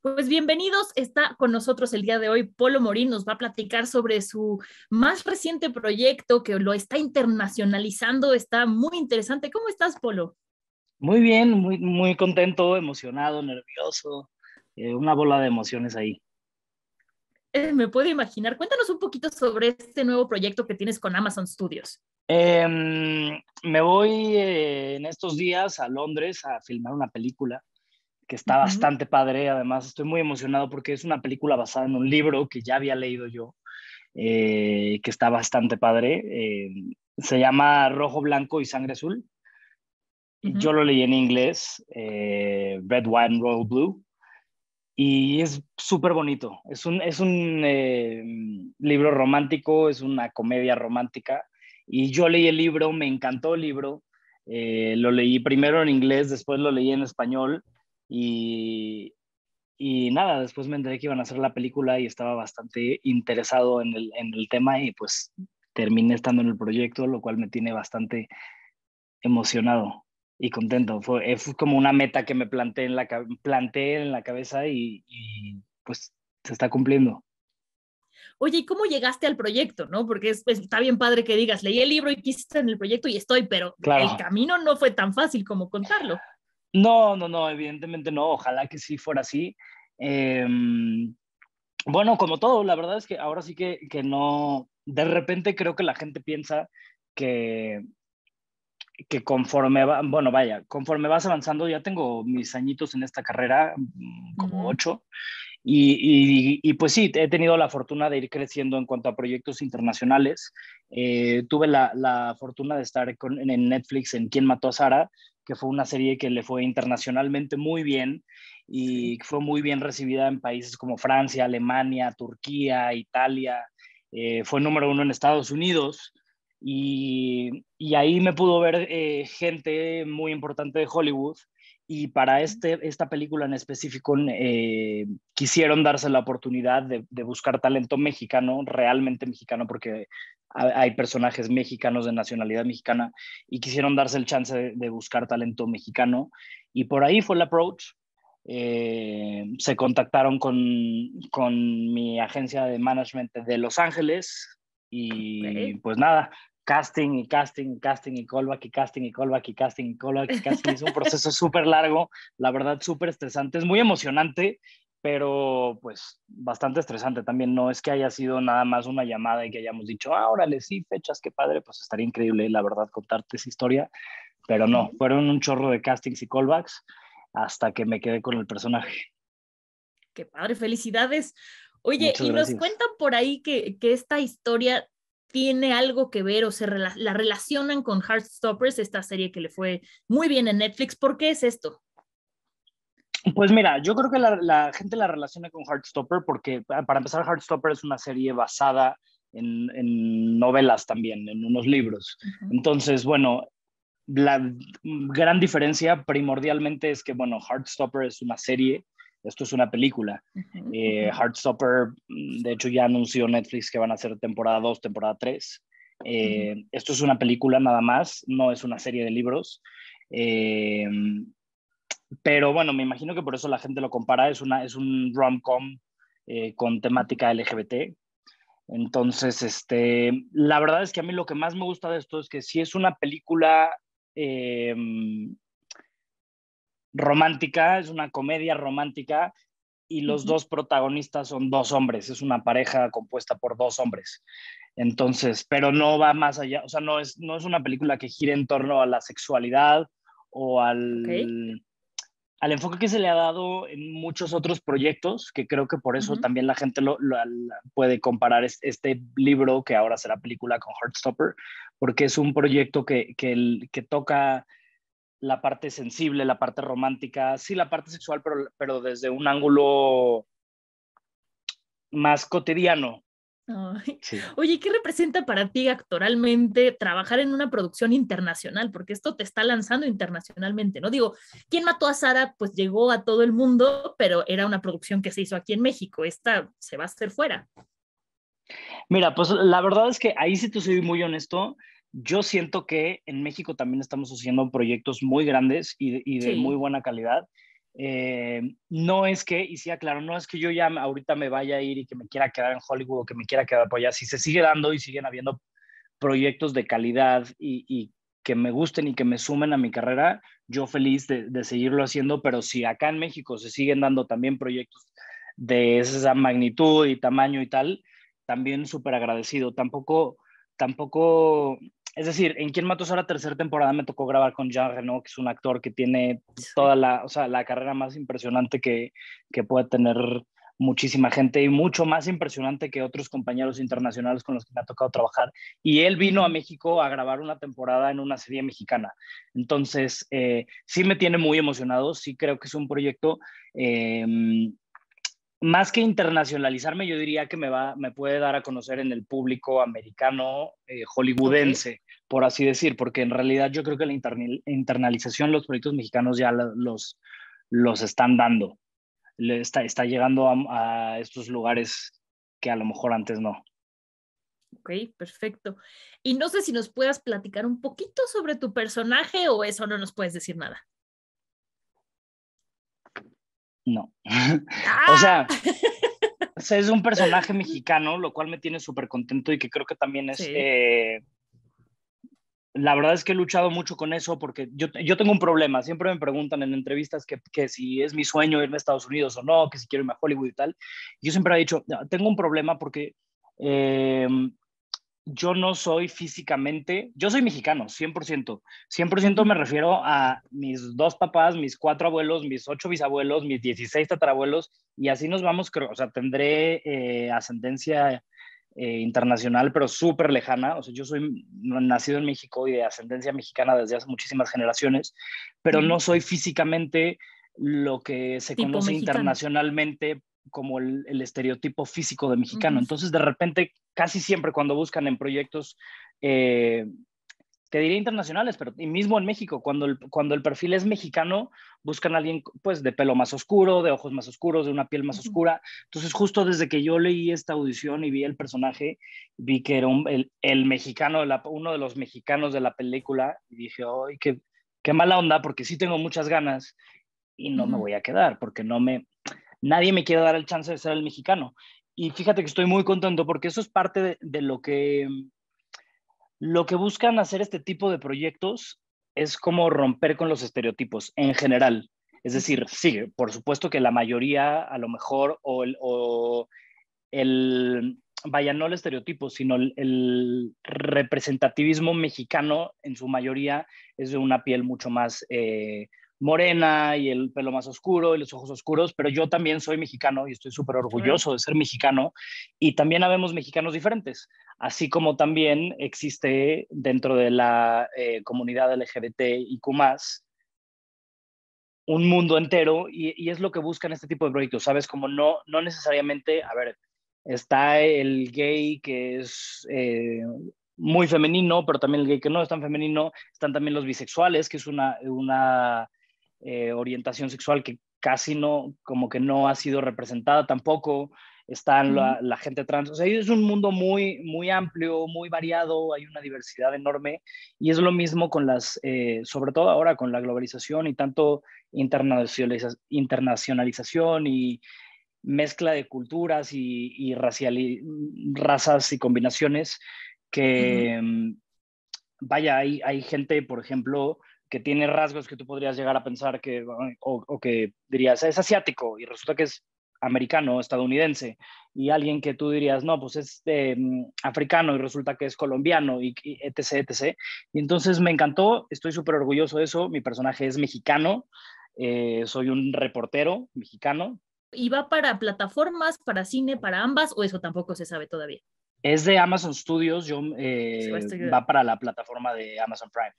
Pues bienvenidos, está con nosotros el día de hoy Polo Morín, nos va a platicar sobre su más reciente proyecto que lo está internacionalizando, está muy interesante. ¿Cómo estás, Polo? Muy bien, muy, muy contento, emocionado, nervioso, eh, una bola de emociones ahí. Eh, me puedo imaginar. Cuéntanos un poquito sobre este nuevo proyecto que tienes con Amazon Studios. Em, me voy eh, en estos días a Londres a filmar una película que está bastante padre. Además, estoy muy emocionado porque es una película basada en un libro que ya había leído yo, eh, que está bastante padre. Eh, se llama Rojo, Blanco y Sangre Azul. Yo lo leí en inglés, eh, Red, and Royal Blue. Y es súper bonito. Es un, es un eh, libro romántico, es una comedia romántica. Y yo leí el libro, me encantó el libro. lo leí primero en inglés, después lo leí en español y, nada, después me enteré que iban a hacer la película y estaba bastante interesado en el, tema y pues terminé estando en el proyecto, lo cual me tiene bastante emocionado y contento. Fue, como una meta que me planté en la, en la cabeza y, pues se está cumpliendo oye, ¿y cómo llegaste al proyecto? ¿No? Porque es, pues, está bien padre que digas, leí el libro y quise estar en el proyecto y estoy, pero el camino no fue tan fácil como contarlo. No, no, no, evidentemente no, ojalá que sí fuera así. Em, bueno, como todo, la verdad es que ahora sí que, no, de repente creo que la gente piensa que, que conforme va, bueno, vaya, conforme vas avanzando, ya tengo mis añitos en esta carrera, mm, como ocho, y, y, pues sí, he tenido la fortuna de ir creciendo en cuanto a proyectos internacionales. Eh, tuve la, fortuna de estar en Netflix en Quién mató a Sara, que fue una serie que le fue internacionalmente muy bien y fue muy bien recibida en países como Francia, Alemania, Turquía, Italia. Eh, fue número uno en Estados Unidos y, ahí me pudo ver eh, gente muy importante de Hollywood y para este, esta película en específico eh, quisieron darse la oportunidad de, buscar talento mexicano, realmente mexicano, porque hay personajes mexicanos de nacionalidad mexicana y quisieron darse el chance de, buscar talento mexicano. Y por ahí fue el approach. Eh, se contactaron con, con, mi agencia de management de Los Ángeles y pues nada, casting y casting y casting y callback y casting y callback y casting y callback y casting. Es un proceso súper largo, la verdad súper estresante, es muy emocionante pero pues bastante estresante también. No es que haya sido nada más una llamada y que hayamos dicho, ah, órale, sí, fechas, qué padre, pues estaría increíble, la verdad, contarte esa historia, pero no, fueron un chorro de castings y callbacks hasta que me quedé con el personaje. Qué padre, felicidades. Oye, y nos cuentan por ahí que, esta historia tiene algo que ver o se la relacionan con Heartstoppers, esta serie que le fue muy bien en Netflix. ¿Por qué es esto? Pues mira, yo creo que la, gente la relaciona con Heartstopper porque, para empezar, Heartstopper es una serie basada en, novelas también, en unos libros. Entonces, bueno, la gran diferencia primordialmente es que, bueno, Heartstopper es una serie, esto es una película. Eh, Heartstopper, mm, de hecho, ya anunció Netflix que van a ser temporada 2, temporada 3. Eh, esto es una película nada más, no es una serie de libros. Eh, pero bueno, me imagino que por eso la gente lo compara. Es, una, es un rom-com eh, con temática LGBT. Entonces, este, la verdad es que a mí lo que más me gusta de esto es que si es una película em, romántica, es una comedia romántica y los dos protagonistas son dos hombres, es una pareja compuesta por dos hombres. Entonces, pero no va más allá, o sea, no es, no es una película que gire en torno a la sexualidad o al al enfoque que se le ha dado en muchos otros proyectos, que creo que por eso también la gente lo, puede comparar este libro, que ahora será película, con Heartstopper, porque es un proyecto que, que toca la parte sensible, la parte romántica, sí la parte sexual, pero, pero desde un ángulo más cotidiano, Oye, ¿qué representa para ti actoralmente trabajar en una producción internacional? Porque esto te está lanzando internacionalmente, ¿no? Digo, ¿quién mató a Sara? Pues llegó a todo el mundo, pero era una producción que se hizo aquí en México. Esta se va a hacer fuera. Mira, pues la verdad es que ahí sí te soy muy honesto. Yo siento que en México también estamos haciendo proyectos muy grandes y de, muy buena calidad. Eh, no es que, y sí, claro, no es que yo ya ahorita me vaya a ir y que me quiera quedar en Hollywood o que me quiera quedar por allá. Si se sigue dando y siguen habiendo proyectos de calidad y, que me gusten y que me sumen a mi carrera, yo feliz de, de, seguirlo haciendo, pero si acá en México se siguen dando también proyectos de esa magnitud y tamaño y tal, también súper agradecido. Tampoco, tampoco es decir, en Quién mató a la tercera temporada me tocó grabar con Jean Reno, que es un actor que tiene toda la, carrera más impresionante que, puede tener muchísima gente y mucho más impresionante que otros compañeros internacionales con los que me ha tocado trabajar. Y él vino a México a grabar una temporada en una serie mexicana. Entonces, eh, sí me tiene muy emocionado, sí creo que es un proyecto eh, más que internacionalizarme, yo diría que me, va, me puede dar a conocer en el público americano, eh, hollywoodense, por así decir, porque en realidad yo creo que la internalización, los proyectos mexicanos ya los, los están dando. Está, llegando a, a estos lugares que a lo mejor antes no. Ok, perfecto. Y no sé si nos puedas platicar un poquito sobre tu personaje o eso no nos puedes decir nada. No. ¡Ah! o sea, es un personaje mexicano, lo cual me tiene súper contento y que creo que también es... Eh, la verdad es que he luchado mucho con eso porque yo, tengo un problema. Siempre me preguntan en entrevistas que, si es mi sueño irme a Estados Unidos o no, que si quiero irme a Hollywood y tal. Yo siempre he dicho, tengo un problema porque em, yo no soy físicamente, yo soy mexicano, 100%. 100% me refiero a mis dos papás, mis cuatro abuelos, mis ocho bisabuelos, mis 16 tatarabuelos, y así nos vamos, creo, o sea, tendré eh, ascendencia eh, internacional, pero súper lejana. O sea, yo soy nacido en México y de ascendencia mexicana desde hace muchísimas generaciones, pero no soy físicamente lo que se conoce internacionalmente como el, estereotipo físico de mexicano. Entonces, de repente, casi siempre cuando buscan en proyectos, eh, te diría internacionales, pero y mismo en México, cuando el, cuando el perfil es mexicano, buscan a alguien pues de pelo más oscuro, de ojos más oscuros, de una piel más oscura. Entonces justo desde que yo leí esta audición y vi el personaje, vi que era el, mexicano, uno de los mexicanos de la película, y dije, ¡ay, qué, mala onda! Porque sí tengo muchas ganas y no me voy a quedar, porque no me... Nadie me quiere dar el chance de ser el mexicano y fíjate que estoy muy contento porque eso es parte de, lo que mm, lo que buscan hacer este tipo de proyectos es como romper con los estereotipos en general. Es decir, sí, por supuesto que la mayoría a lo mejor o el, vaya, no el estereotipo, sino el, representativismo mexicano en su mayoría es de una piel mucho más eh, morena y el pelo más oscuro y los ojos oscuros, pero yo también soy mexicano y estoy súper orgulloso de ser mexicano y también habemos mexicanos diferentes, así como también existe dentro de la eh, comunidad LGBT y más un mundo entero y, es lo que buscan este tipo de proyectos, ¿sabes? Como no, no necesariamente, a ver, está el gay que es... Eh, muy femenino, pero también el gay que no es tan femenino, están también los bisexuales, que es una, una eh, orientación sexual que casi no, como que no ha sido representada tampoco, está la, gente trans, o sea, es un mundo muy, muy amplio, muy variado, hay una diversidad enorme y es lo mismo con las, eh, sobre todo ahora con la globalización y tanto internacionalización y mezcla de culturas y, y razas y combinaciones que, mm, vaya, hay, hay gente, por ejemplo, que tiene rasgos que tú podrías llegar a pensar que, o, que dirías, es asiático y resulta que es americano, estadounidense, y alguien que tú dirías, no, pues es mm, africano y resulta que es colombiano, y, etc, etc. Y entonces me encantó, estoy súper orgulloso de eso, mi personaje es mexicano, eh, soy un reportero mexicano. ¿Y va para plataformas, para cine, para ambas, o eso tampoco se sabe todavía? Es de Amazon Studios, yo, eh, va para la plataforma de Amazon Prime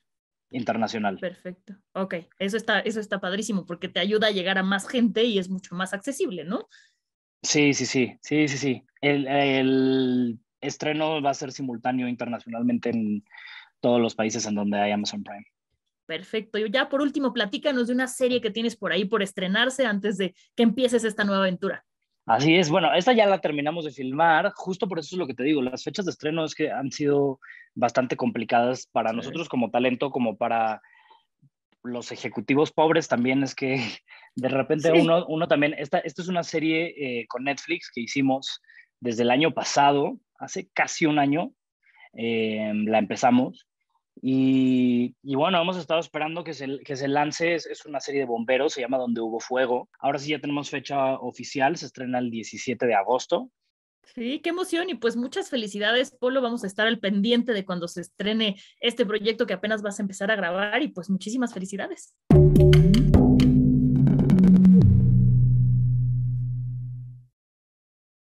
internacional. Perfecto. Ok, eso está, eso está padrísimo porque te ayuda a llegar a más gente y es mucho más accesible, ¿no? Sí, sí, sí, sí, sí, sí. El, el estreno va a ser simultáneo internacionalmente en todos los países en donde hay Amazon Prime. Perfecto. Y ya por último, platícanos de una serie que tienes por ahí por estrenarse antes de que empieces esta nueva aventura. Así es, bueno, esta ya la terminamos de filmar, justo por eso es lo que te digo, las fechas de estreno es que han sido bastante complicadas para nosotros como talento, como para los ejecutivos pobres también es que de repente uno, también, esta, es una serie eh, con Netflix que hicimos desde el año pasado, hace casi un año, eh, la empezamos y, bueno, hemos estado esperando que se, que se lance, es, es, una serie de bomberos, se llama Donde hubo fuego. Ahora sí ya tenemos fecha oficial, se estrena el 17 de agosto. Sí, qué emoción y pues muchas felicidades, Polo. Vamos a estar al pendiente de cuando se estrene este proyecto que apenas vas a empezar a grabar y pues muchísimas felicidades.